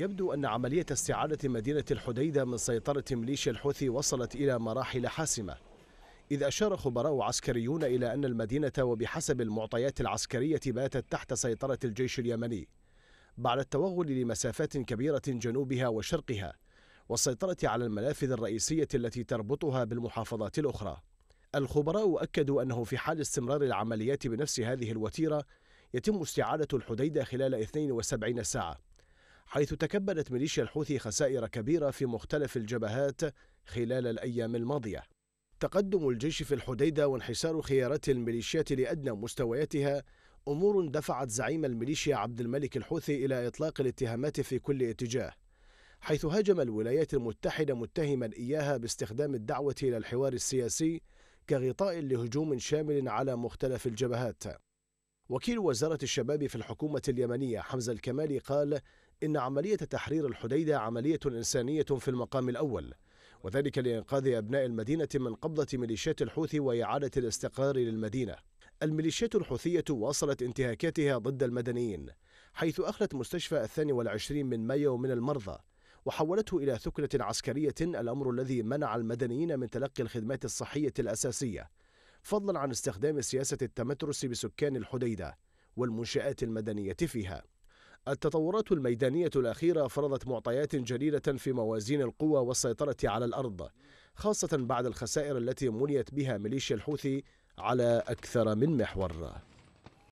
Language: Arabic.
يبدو أن عملية استعادة مدينة الحديدة من سيطرة ميليشيا الحوثي وصلت إلى مراحل حاسمة إذ أشار خبراء عسكريون إلى أن المدينة وبحسب المعطيات العسكرية باتت تحت سيطرة الجيش اليمني بعد التوغل لمسافات كبيرة جنوبها وشرقها والسيطرة على المنافذ الرئيسية التي تربطها بالمحافظات الأخرى الخبراء أكدوا أنه في حال استمرار العمليات بنفس هذه الوتيرة يتم استعادة الحديدة خلال 72 ساعة حيث تكبدت ميليشيا الحوثي خسائر كبيرة في مختلف الجبهات خلال الأيام الماضية تقدم الجيش في الحديدة وانحسار خيارات الميليشيات لأدنى مستوياتها أمور دفعت زعيم الميليشيا عبد الملك الحوثي إلى إطلاق الاتهامات في كل اتجاه حيث هاجم الولايات المتحدة متهما إياها باستخدام الدعوة إلى الحوار السياسي كغطاء لهجوم شامل على مختلف الجبهات وكيل وزارة الشباب في الحكومة اليمنية حمزة الكمالي قال إن عملية تحرير الحديدة عملية إنسانية في المقام الأول وذلك لإنقاذ أبناء المدينة من قبضة ميليشيات الحوثي وإعادة الاستقرار للمدينة الميليشيات الحوثية واصلت انتهاكاتها ضد المدنيين حيث أخلت مستشفى الثاني والعشرين من مايو من المرضى وحولته إلى ثكنة عسكرية الأمر الذي منع المدنيين من تلقي الخدمات الصحية الأساسية فضلا عن استخدام سياسة التمترس بسكان الحديدة والمنشآت المدنية فيها التطورات الميدانية الأخيرة فرضت معطيات جديدة في موازين القوى والسيطرة على الأرض خاصة بعد الخسائر التي منيت بها ميليشيا الحوثي على أكثر من محور